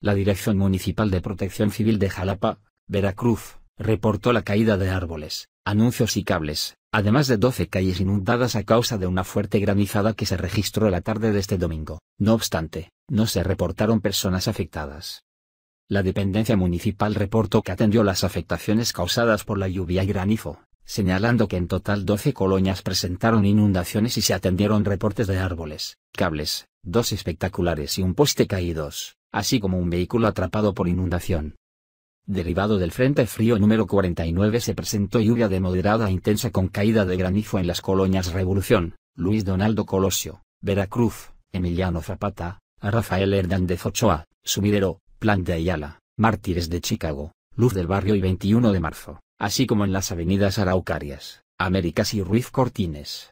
La Dirección Municipal de Protección Civil de Jalapa, Veracruz, reportó la caída de árboles, anuncios y cables, además de 12 calles inundadas a causa de una fuerte granizada que se registró la tarde de este domingo. No obstante, no se reportaron personas afectadas. La dependencia municipal reportó que atendió las afectaciones causadas por la lluvia y granizo, señalando que en total 12 colonias presentaron inundaciones y se atendieron reportes de árboles, cables, dos espectaculares y un poste caídos así como un vehículo atrapado por inundación. Derivado del Frente Frío número 49 se presentó lluvia de moderada intensa con caída de granizo en las colonias Revolución, Luis Donaldo Colosio, Veracruz, Emiliano Zapata, Rafael Hernández Ochoa, Sumidero, Plan de Ayala, Mártires de Chicago, Luz del Barrio y 21 de marzo, así como en las avenidas Araucarias, Américas y Ruiz Cortines.